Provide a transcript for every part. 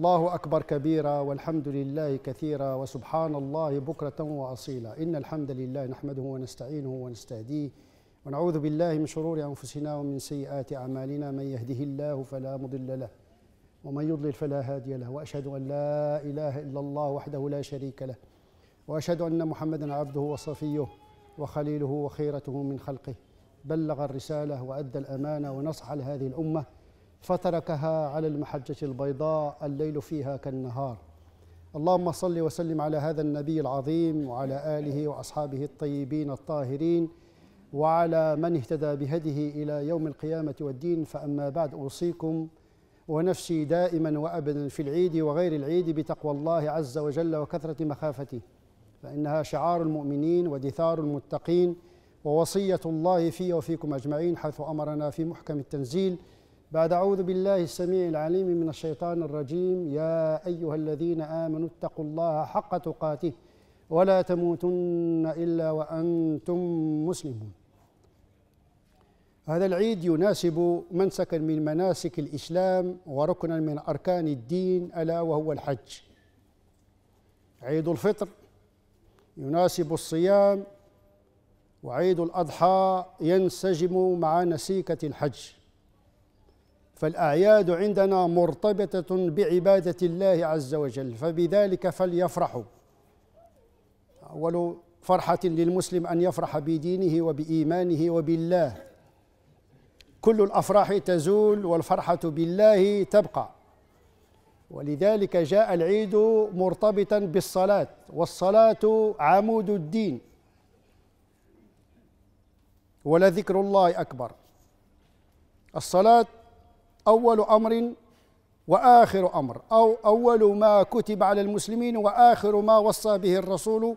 الله أكبر كبيرا والحمد لله كثيرا وسبحان الله بكرة وأصيلا إن الحمد لله نحمده ونستعينه ونستهديه ونعوذ بالله من شرور أنفسنا ومن سيئات أعمالنا من يهده الله فلا مضل له ومن يضلل فلا هادي له وأشهد أن لا إله إلا الله وحده لا شريك له وأشهد أن محمدا عبده وصفيه وخليله وخيرته من خلقه بلغ الرسالة وأدى الأمانة ونصح لهذه الأمة فتركها على المحجة البيضاء الليل فيها كالنهار اللهم صل وسلم على هذا النبي العظيم وعلى آله وأصحابه الطيبين الطاهرين وعلى من اهتدى بهده إلى يوم القيامة والدين فأما بعد أوصيكم ونفسي دائما وأبدا في العيد وغير العيد بتقوى الله عز وجل وكثرة مخافته فإنها شعار المؤمنين ودثار المتقين ووصية الله في وفيكم أجمعين حيث أمرنا في محكم التنزيل بعد أعوذ بالله السميع العليم من الشيطان الرجيم يا أيها الذين آمنوا اتقوا الله حق تقاته ولا تموتن إلا وأنتم مسلمون هذا العيد يناسب منسكا من مناسك الإسلام وركنا من أركان الدين ألا وهو الحج عيد الفطر يناسب الصيام وعيد الأضحى ينسجم مع نسيكة الحج فالأعياد عندنا مرتبطة بعبادة الله عز وجل فبذلك فليفرحوا أول فرحة للمسلم أن يفرح بدينه وبإيمانه وبالله كل الأفراح تزول والفرحة بالله تبقى ولذلك جاء العيد مرتبطا بالصلاة والصلاة عمود الدين ولذكر الله أكبر الصلاة أول أمر وآخر أمر أو أول ما كتب على المسلمين وآخر ما وصى به الرسول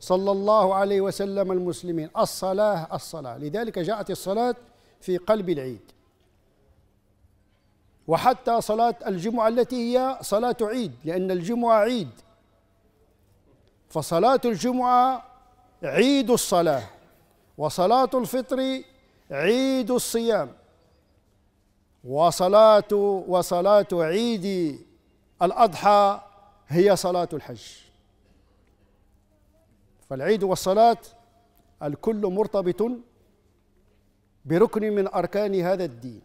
صلى الله عليه وسلم المسلمين الصلاة الصلاة لذلك جاءت الصلاة في قلب العيد وحتى صلاة الجمعة التي هي صلاة عيد لأن الجمعة عيد فصلاة الجمعة عيد الصلاة وصلاة الفطر عيد الصيام وصلاة وصلاة عيد الأضحى هي صلاة الحج فالعيد والصلاة الكل مرتبط بركن من أركان هذا الدين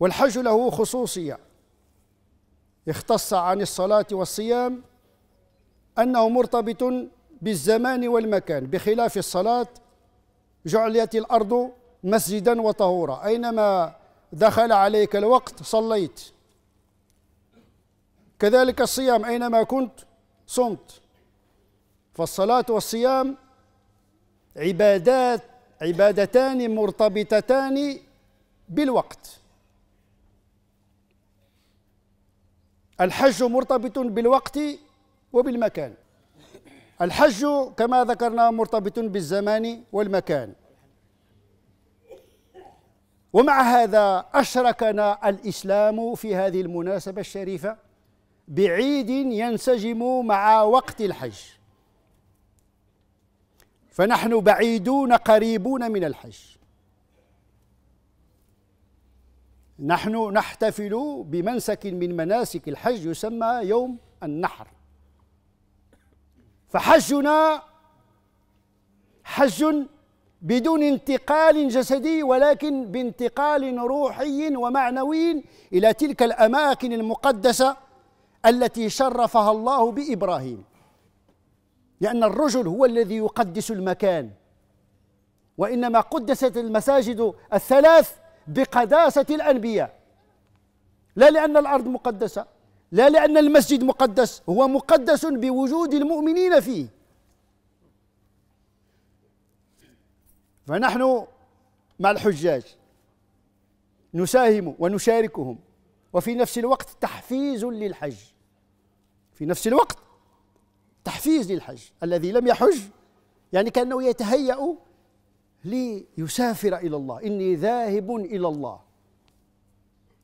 والحج له خصوصية اختص عن الصلاة والصيام أنه مرتبط بالزمان والمكان بخلاف الصلاة جعلت الأرض مسجدا وطهورا أينما دخل عليك الوقت صليت كذلك الصيام أينما كنت صمت فالصلاة والصيام عبادات عبادتان مرتبطتان بالوقت الحج مرتبط بالوقت وبالمكان الحج كما ذكرنا مرتبط بالزمان والمكان ومع هذا أشركنا الإسلام في هذه المناسبة الشريفة بعيد ينسجم مع وقت الحج فنحن بعيدون قريبون من الحج نحن نحتفل بمنسك من مناسك الحج يسمى يوم النحر فحجنا حج بدون انتقال جسدي ولكن بانتقال روحي ومعنوي الى تلك الاماكن المقدسه التي شرفها الله بابراهيم لان الرجل هو الذي يقدس المكان وانما قدست المساجد الثلاث بقداسه الانبياء لا لان الارض مقدسه لا لان المسجد مقدس هو مقدس بوجود المؤمنين فيه فنحن مع الحجاج نساهم ونشاركهم وفي نفس الوقت تحفيز للحج في نفس الوقت تحفيز للحج الذي لم يحج يعني كأنه يتهيأ ليسافر إلى الله إني ذاهب إلى الله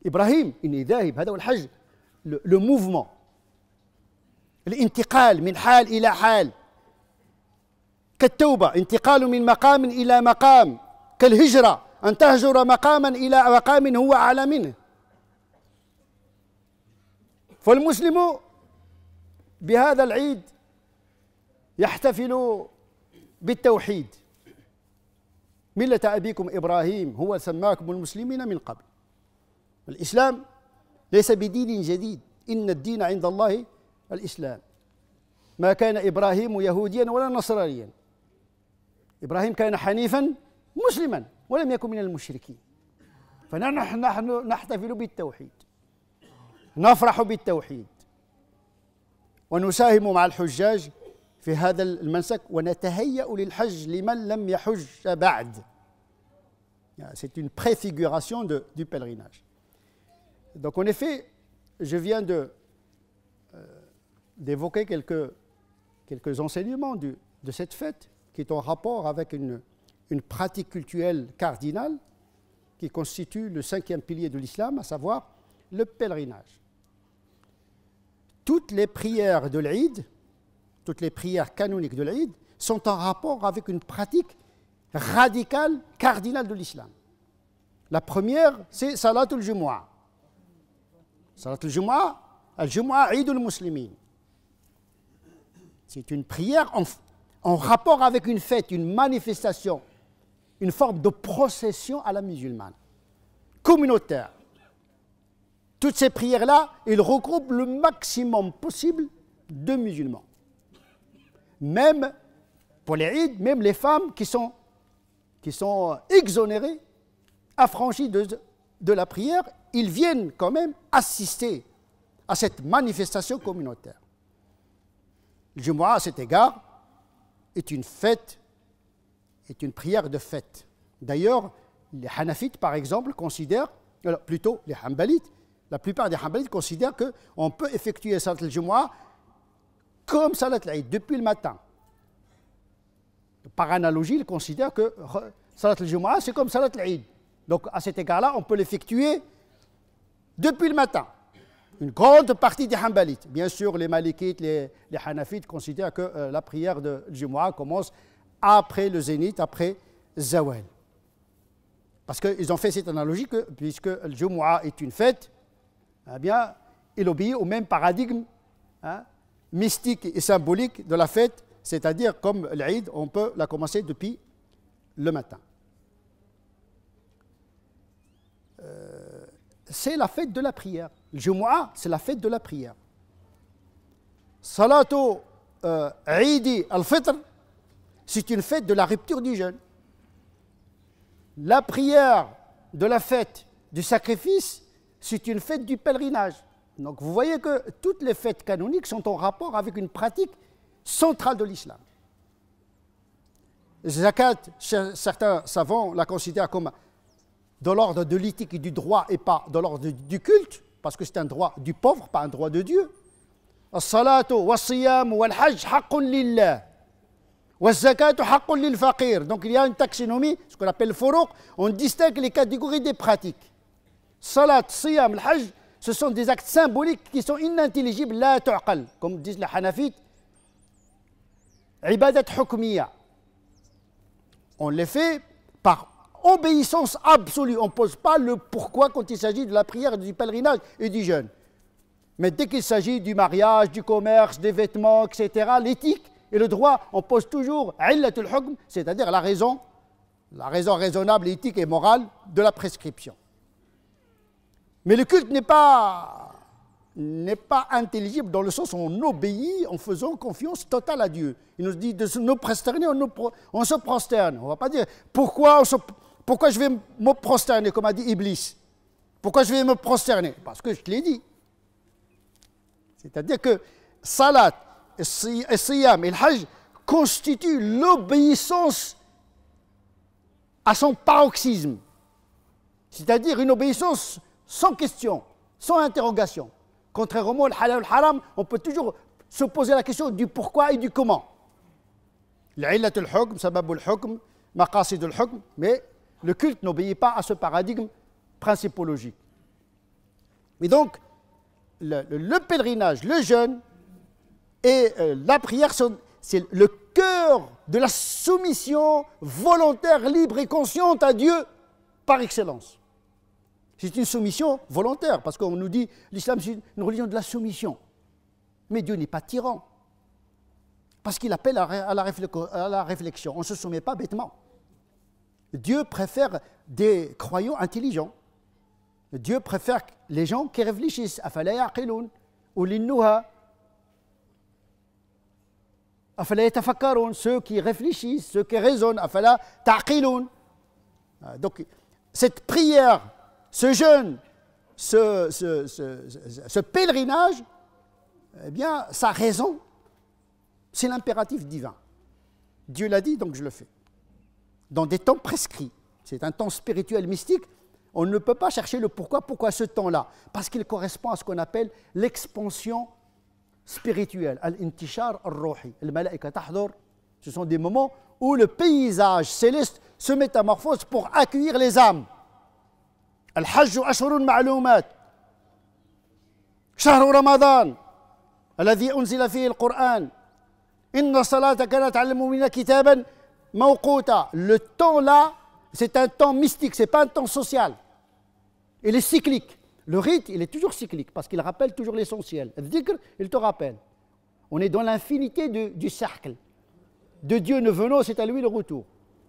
إبراهيم إني ذاهب هذا هو الحج لو موفمون الانتقال من حال إلى حال كالتوبة انتقال من مقام إلى مقام كالهجرة أن تهجر مقاما إلى مقام هو أعلى منه فالمسلم بهذا العيد يحتفل بالتوحيد ملة أبيكم إبراهيم هو سماكم المسلمين من قبل الإسلام ليس بدين جديد إن الدين عند الله الإسلام ما كان إبراهيم يهوديا ولا نصرانيا إبراهيم كان حنيفا مسلما ولم يكن من المشركين فنحن نحن نحتفل بالتوحيد نفرح بالتوحيد ونساهم مع الحجاج في هذا المنسك ونتهيأ للحج لمن لم يحج بعد C'est une préfiguration de, du pèlerinage. Donc en effet, je viens de, euh, d'évoquer quelques, quelques enseignements du, de cette fête qui est en rapport avec une, pratique culturelle cardinale qui constitue le cinquième pilier de l'islam, à savoir le pèlerinage. Toutes les prières de l'Aïd, toutes les prières canoniques de l'Aïd, sont en rapport avec une pratique radicale, cardinale de l'islam. La première, c'est Salatul al-Jumu'ah. Salat al-Jumu'ah, al-Jumu'ah Eid al-Muslimin. C'est une prière en, en rapport avec une fête, une manifestation, une forme de procession à la musulmane, communautaire. Toutes ces prières-là, ils regroupent le maximum possible de musulmans. Même pour les Hides, même les femmes qui sont, qui sont exonérées, affranchies de, la prière, ils viennent quand même assister à cette manifestation communautaire. Je Jumu'ah, à cet égard, est une fête, est une prière de fête. D'ailleurs, les Hanafites, par exemple, considèrent, alors plutôt les Hanbalites, la plupart des Hanbalites considèrent qu'on peut effectuer Salat al-Jumu'ah comme Salat al depuis le matin. Par analogie, ils considèrent que Salat al-Jumu'ah, c'est comme Salat al Donc, à cet égard-là, on peut l'effectuer depuis le matin une grande partie des Hanbalites. Bien sûr, les Malikites, les, Hanafites considèrent que euh, la prière de Jumu'ah commence après le zénith, après zawel, Parce qu'ils ont fait cette analogie que, puisque le Jumu'ah est une fête, eh bien, il obéit au même paradigme hein, mystique et symbolique de la fête, c'est-à-dire comme l'Aïd, on peut la commencer depuis le matin. Euh, c'est la fête de la prière. Le Jumu'ah, c'est la fête de la prière. Salato euh, Eidi al-Fitr, c'est une fête de la rupture du jeûne. La prière de la fête du sacrifice, c'est une fête du pèlerinage. Donc vous voyez que toutes les fêtes canoniques sont en rapport avec une pratique centrale de l'islam. Zakat, certains savants la considèrent comme de l'ordre de l'éthique et du droit et pas de l'ordre du culte parce que c'est un droit du pauvre, pas un droit de Dieu. Donc il y a une taxonomie, ce qu'on appelle furuq, on distingue les catégories des pratiques. Salat, siyam, hajj ce sont des actes symboliques qui sont inintelligibles, la comme disent les hanafites. Ibadat hukmiya. On les fait par obéissance absolue. On ne pose pas le pourquoi quand il s'agit de la prière, du pèlerinage et du jeûne. Mais dès qu'il s'agit du mariage, du commerce, des vêtements, etc., l'éthique et le droit, on pose toujours c'est-à-dire la raison, la raison raisonnable, éthique et morale de la prescription. Mais le culte n'est pas, n'est pas intelligible dans le sens où on obéit en faisant confiance totale à Dieu. Il nous dit de nous prosterner, on, on se prosterne. On ne va pas dire pourquoi on se, pourquoi je vais me prosterner, comme a dit Iblis Pourquoi je vais me prosterner Parce que je te l'ai dit. C'est-à-dire que salat, siyam et hajj constituent l'obéissance à son paroxysme. C'est-à-dire une obéissance sans question, sans interrogation. Contrairement au halal au haram, on peut toujours se poser la question du pourquoi et du comment. sababu al hukm Maqasid al hukm mais le culte n'obéit pas à ce paradigme principologique. Mais donc, le, pèlerinage, le jeûne et euh, la prière, c'est le cœur de la soumission volontaire, libre et consciente à Dieu par excellence. C'est une soumission volontaire, parce qu'on nous dit l'islam c'est une religion de la soumission. Mais Dieu n'est pas tyran, parce qu'il appelle à la, à la réflexion. On ne se soumet pas bêtement. Dieu préfère des croyants intelligents. Dieu préfère les gens qui réfléchissent. Afala yaqilun ou l'innuha. Afala yatafakkarun, ceux qui réfléchissent, ceux qui raisonnent. Afala taqilun. Ah, donc, cette prière, ce jeûne, ce pèlerinage, eh bien, sa raison, c'est l'impératif divin. Dieu l'a dit, donc je le fais dans des temps prescrits. C'est un temps spirituel mystique. On ne peut pas chercher le pourquoi, pourquoi ce temps-là Parce qu'il correspond à ce qu'on appelle l'expansion spirituelle, al-intishar al-ruhi. ce sont des moments où le paysage céleste se métamorphose pour accueillir les âmes. Al Hajj معلومات شهر رمضان الذي أنزل فيه القرآن إن الصلاة كانت على المؤمنين Maokota, le temps là, c'est un temps mystique, c'est pas un temps social. Il est cyclique. Le rite, il est toujours cyclique parce qu'il rappelle toujours l'essentiel. Dhikr, il te rappelle. On est dans l'infinité du cercle. De Dieu ne venons, c'est à lui le retour.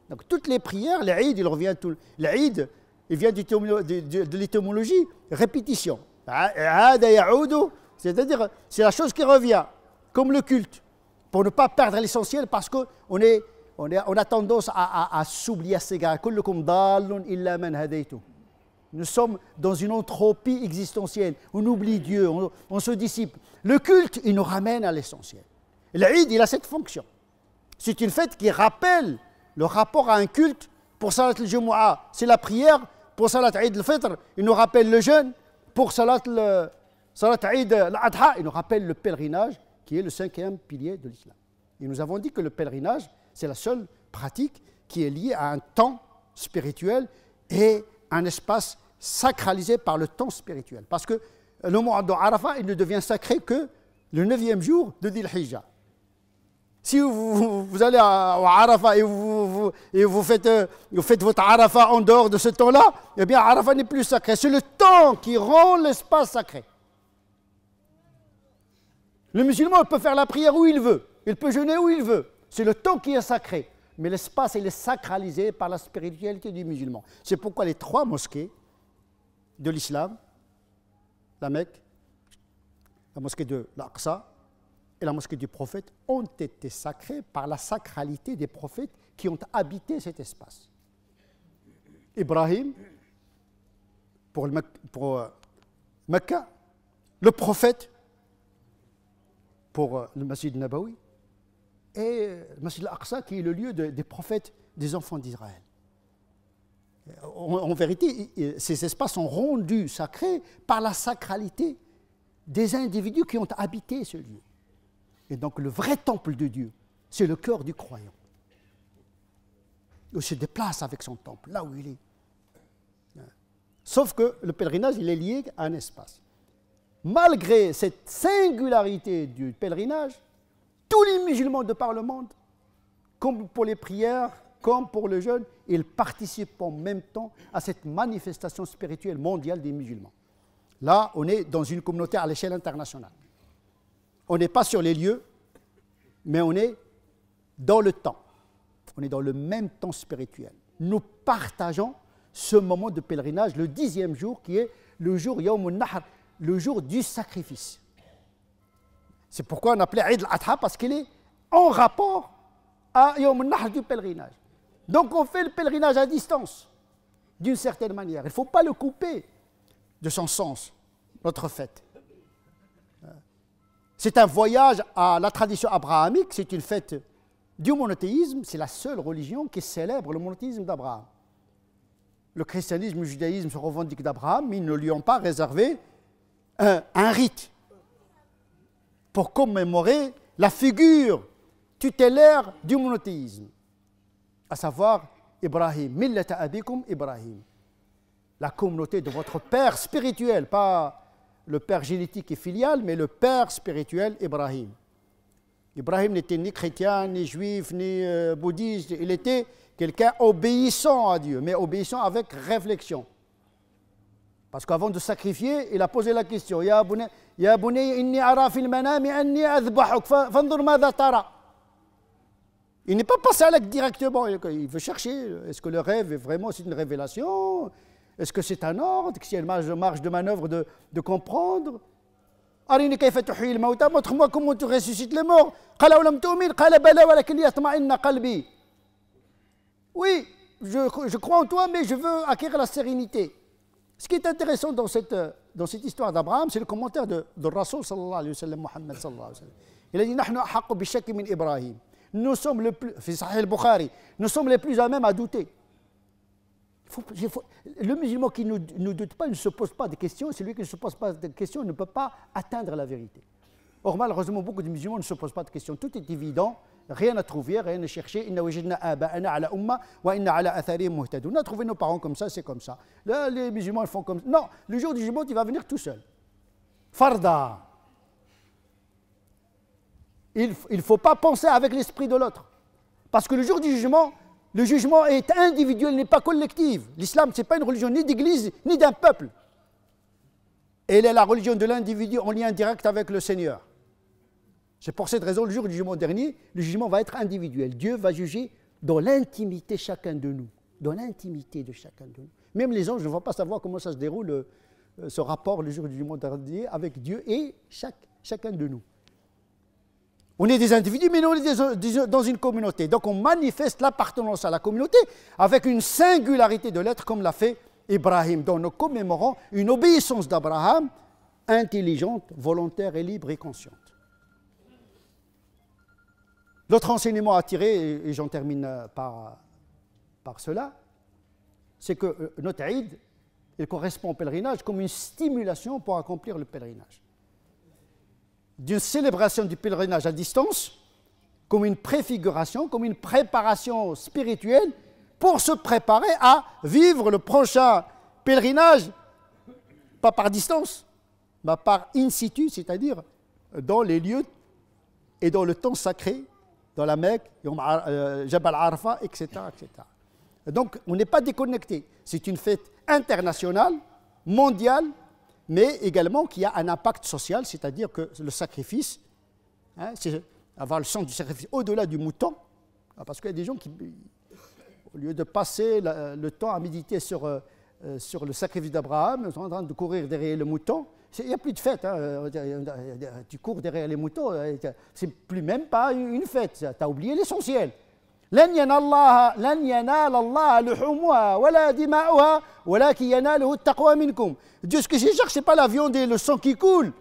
Donc toutes les prières, l'Aïd, il revient tout. L'Aïd, il vient du de, l'étymologie. de l'étymologie, répétition. C'est-à-dire, c'est la chose qui revient, comme le culte, pour ne pas perdre l'essentiel parce qu'on est on, a tendance à, s'oublier à ces gars. Nous sommes dans une entropie existentielle. On oublie Dieu, on, se dissipe. Le culte, il nous ramène à l'essentiel. L'Aïd, il a cette fonction. C'est une fête qui rappelle le rapport à un culte pour Salat al-Jumu'ah. C'est la prière pour Salat Aïd al-Fitr. Il nous rappelle le jeûne. Pour Salat, al-Adha, il nous rappelle le pèlerinage qui est le cinquième pilier de l'islam. Et nous avons dit que le pèlerinage, c'est la seule pratique qui est liée à un temps spirituel et un espace sacralisé par le temps spirituel. Parce que le mot de il ne devient sacré que le neuvième jour de Dil Hijjah. Si vous, allez à, Arafat et vous, faites, euh, votre Arafat en dehors de ce temps-là, eh bien Arafat n'est plus sacré. C'est le temps qui rend l'espace sacré. Le musulman peut faire la prière où il veut, il peut jeûner où il veut, c'est le temps qui est sacré, mais l'espace est sacralisé par la spiritualité du musulman. C'est pourquoi les trois mosquées de l'islam, la Mecque, la mosquée de l'Aqsa et la mosquée du prophète, ont été sacrées par la sacralité des prophètes qui ont habité cet espace. Ibrahim, pour, le, pour euh, Mecca, le prophète, pour euh, le Masjid Nabawi, et Masjid al qui est le lieu des prophètes des enfants d'Israël. En, en, vérité, ces espaces sont rendus sacrés par la sacralité des individus qui ont habité ce lieu. Et donc le vrai temple de Dieu, c'est le cœur du croyant. Il se déplace avec son temple, là où il est. Sauf que le pèlerinage, il est lié à un espace. Malgré cette singularité du pèlerinage, tous les musulmans de par le monde, comme pour les prières, comme pour le jeûne, ils participent en même temps à cette manifestation spirituelle mondiale des musulmans. Là, on est dans une communauté à l'échelle internationale. On n'est pas sur les lieux, mais on est dans le temps. On est dans le même temps spirituel. Nous partageons ce moment de pèlerinage, le dixième jour, qui est le jour Nahr, le jour du sacrifice. C'est pourquoi on appelait Eid al-Adha parce qu'il est en rapport à Yom Nahr du pèlerinage. Donc on fait le pèlerinage à distance, d'une certaine manière. Il ne faut pas le couper de son sens, notre fête. C'est un voyage à la tradition abrahamique, c'est une fête du monothéisme, c'est la seule religion qui célèbre le monothéisme d'Abraham. Le christianisme et le judaïsme se revendiquent d'Abraham, mais ils ne lui ont pas réservé un rite pour commémorer la figure tutélaire du monothéisme, à savoir Ibrahim, Millata Abikum Ibrahim, la communauté de votre père spirituel, pas le père génétique et filial, mais le père spirituel Ibrahim. Ibrahim n'était ni chrétien, ni juif, ni euh, bouddhiste, il était quelqu'un obéissant à Dieu, mais obéissant avec réflexion. Parce qu'avant de sacrifier, il a posé la question. Il n'est pas passé à l'acte directement. Il veut chercher. Est-ce que le rêve est vraiment une révélation Est-ce que c'est un ordre Si ce qu'il y a une marge de manœuvre de, comprendre Montre-moi comment tu ressuscites les morts. Oui, je crois en toi, mais je veux acquérir la sérénité. Ce qui est intéressant dans cette, euh, dans cette histoire d'Abraham, c'est le commentaire de, de Rasul sallallahu alayhi wa sallam, Muhammad sallallahu alayhi wa sallam. Il a dit Nous sommes le plus, bukhari nous sommes les plus à même à douter. le musulman qui ne, ne doute pas, ne se pose pas de questions, celui qui ne se pose pas de questions ne peut pas atteindre la vérité. Or, malheureusement, beaucoup de musulmans ne se posent pas de questions. Tout est évident, rien à trouver, rien à chercher. On a trouvé nos parents comme ça, c'est comme ça. les musulmans, ils font comme ça. Non, le jour du jugement, tu vas venir tout seul. Farda. Il ne faut pas penser avec l'esprit de l'autre. Parce que le jour du jugement, le jugement est individuel, n'est pas collectif. L'islam, ce n'est pas une religion ni d'église, ni d'un peuple. Elle est la religion de l'individu en lien direct avec le Seigneur. C'est pour cette raison, le jour du jugement dernier, le jugement va être individuel. Dieu va juger dans l'intimité chacun de nous, dans l'intimité de chacun de nous. Même les anges ne vont pas savoir comment ça se déroule, euh, ce rapport, le jour du jugement dernier, avec Dieu et chacun de nous. On est des individus, mais nous, on est dans une communauté. Donc on manifeste l'appartenance à la communauté avec une singularité de l'être, comme l'a fait Ibrahim, dans nous commémorons une obéissance d'Abraham intelligente, volontaire et libre et consciente. L'autre enseignement à tirer, et j'en termine euh, par, euh, par cela, c'est que euh, notre Aïd, correspond au pèlerinage comme une stimulation pour accomplir le pèlerinage. D'une célébration du pèlerinage à distance, comme une préfiguration, comme une préparation spirituelle pour se préparer à vivre le prochain pèlerinage, pas par distance, mais par in situ, c'est-à-dire dans les lieux et dans le temps sacré dans la Mecque, euh, Jabal Arfa, etc. etc. Donc on n'est pas déconnecté. C'est une fête internationale, mondiale, mais également qui a un impact social, c'est-à-dire que le sacrifice, hein, c'est avoir le sens du sacrifice au-delà du mouton, hein, parce qu'il y a des gens qui, au lieu de passer le temps à méditer sur, euh, euh, sur le sacrifice d'Abraham, sont en train de courir derrière le mouton, il n'y a plus de fête. Hein. Euh, tu cours derrière les moutons, euh, c'est plus même pas une fête. Tu as oublié l'essentiel. Dieu ce que je cherche c'est pas la viande et le sang qui coulent,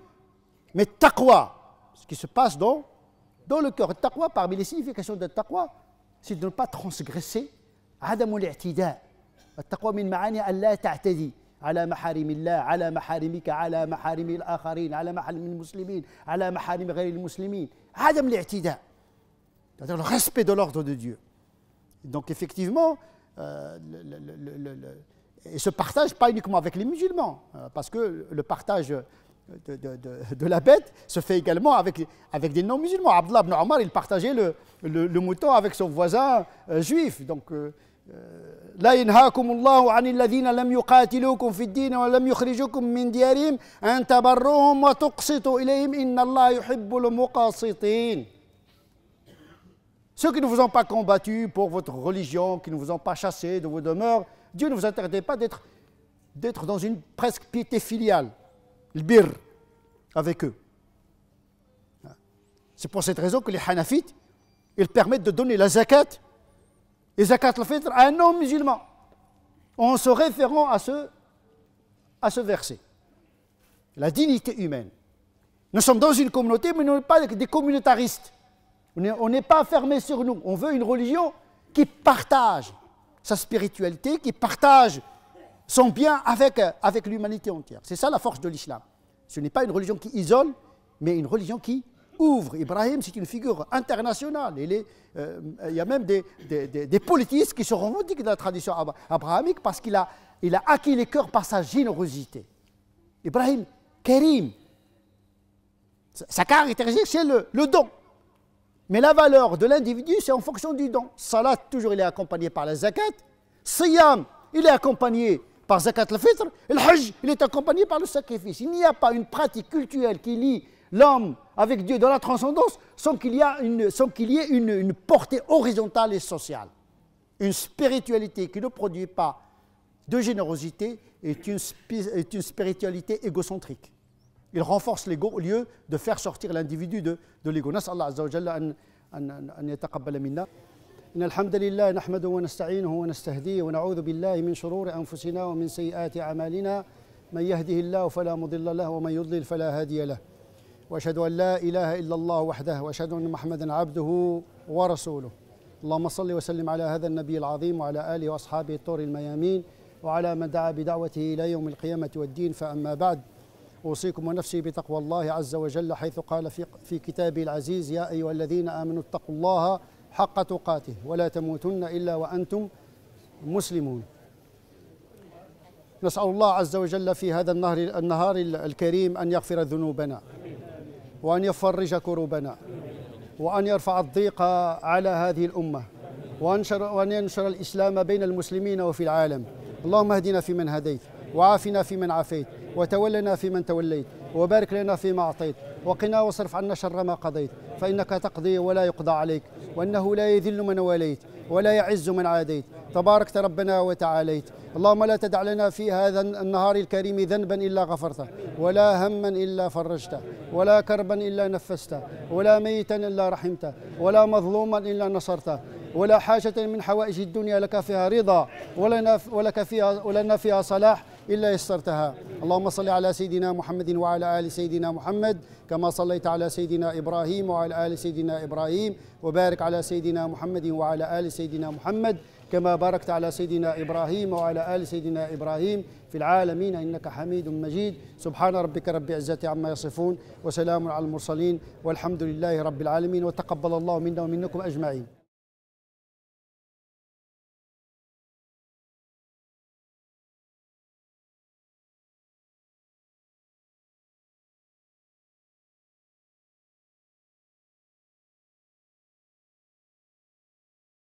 mais taqwa ce qui se passe dans dans le cœur taqwa parmi les significations de taqwa c'est de ne pas transgresser عدم taqwa min ma'ani al la ta'tadi » على محارم الله على محارمك على محارم الآخرين على محارم المسلمين على محارم غير المسلمين عدم الاعتداء c'est-à-dire le respect de l'ordre de Dieu donc effectivement il euh, ne le, et ce partage pas uniquement avec les musulmans euh, parce que le partage de, de, de, de, la bête se fait également avec, avec des non-musulmans. Abdullah ibn Omar, il partageait le, le, mouton avec son voisin euh, juif. Donc, ceux qui ne vous ont pas combattu pour votre religion, qui ne vous ont pas chassé de vos demeures, Dieu ne vous interdit pas d'être, d'être dans une presque piété filiale, le bir, avec eux. C'est pour cette raison que les Hanafites, ils permettent de donner la zakat et zakat al-fitr à un homme musulman en se référant à ce, à ce verset. La dignité humaine. Nous sommes dans une communauté, mais nous ne sommes pas des communautaristes. On n'est pas fermé sur nous. On veut une religion qui partage sa spiritualité, qui partage son bien avec, avec l'humanité entière. C'est ça la force de l'islam. Ce n'est pas une religion qui isole, mais une religion qui ouvre. Ibrahim, c'est une figure internationale. Il, euh, il y a même des, des, politistes qui se revendiquent de la tradition abrahamique parce qu'il a, il a acquis les cœurs par sa générosité. Ibrahim, Kérim, sa caractéristique, c'est le, don. Mais la valeur de l'individu, c'est en fonction du don. Salat, toujours, il est accompagné par la zakat. Siyam, il est accompagné par zakat al-fitr. Le hajj, il est accompagné par le sacrifice. Il n'y a pas une pratique culturelle qui lie l'homme avec Dieu dans la transcendance sans qu'il y, y ait une, une, portée horizontale et sociale. Une spiritualité qui ne produit pas de générosité est une, est une spiritualité égocentrique. Il renforce l'ego au lieu de faire sortir l'individu de, de l'ego. إن الحمد لله نحمده ونستعينه ونستهديه ونعوذ بالله من شرور أنفسنا ومن سيئات أعمالنا من يهده الله فلا مضل له ومن يضلل فلا هادي له واشهد ان لا اله الا الله وحده واشهد ان محمدا عبده ورسوله اللهم صل وسلم على هذا النبي العظيم وعلى اله واصحابه الطور الميامين وعلى من دعا بدعوته الى يوم القيامه والدين فاما بعد اوصيكم ونفسي بتقوى الله عز وجل حيث قال في في كتابه العزيز يا ايها الذين امنوا اتقوا الله حق تقاته ولا تموتن الا وانتم مسلمون نسأل الله عز وجل في هذا النهر النهار الكريم أن يغفر ذنوبنا وأن يفرج كروبنا وأن يرفع الضيق على هذه الأمة وأنشر وأن ينشر الإسلام بين المسلمين وفي العالم اللهم اهدنا فيمن هديت وعافنا فيمن عافيت وتولنا فيمن توليت وبارك لنا فيما أعطيت وقنا واصرف عنا شر ما قضيت فإنك تقضي ولا يقضى عليك وأنه لا يذل من واليت ولا يعز من عاديت تباركت ربنا وتعاليت اللهم لا تدع لنا في هذا النهار الكريم ذنبا إلا غفرته ولا هما إلا فرجته ولا كربا إلا نفسته ولا ميتا إلا رحمته ولا مظلوما إلا نصرته ولا حاجة من حوائج الدنيا لك فيها رضا ولنا ولك فيها ولنا فيها صلاح إلا يسرتها اللهم صل على سيدنا محمد وعلى آل سيدنا محمد كما صليت على سيدنا إبراهيم وعلى آل سيدنا إبراهيم وبارك على سيدنا محمد وعلى آل سيدنا محمد كما باركت على سيدنا إبراهيم وعلى آل سيدنا إبراهيم في العالمين إنك حميد مجيد سبحان ربك رب العزة عما يصفون وسلام على المرسلين والحمد لله رب العالمين وتقبل الله منا ومنكم أجمعين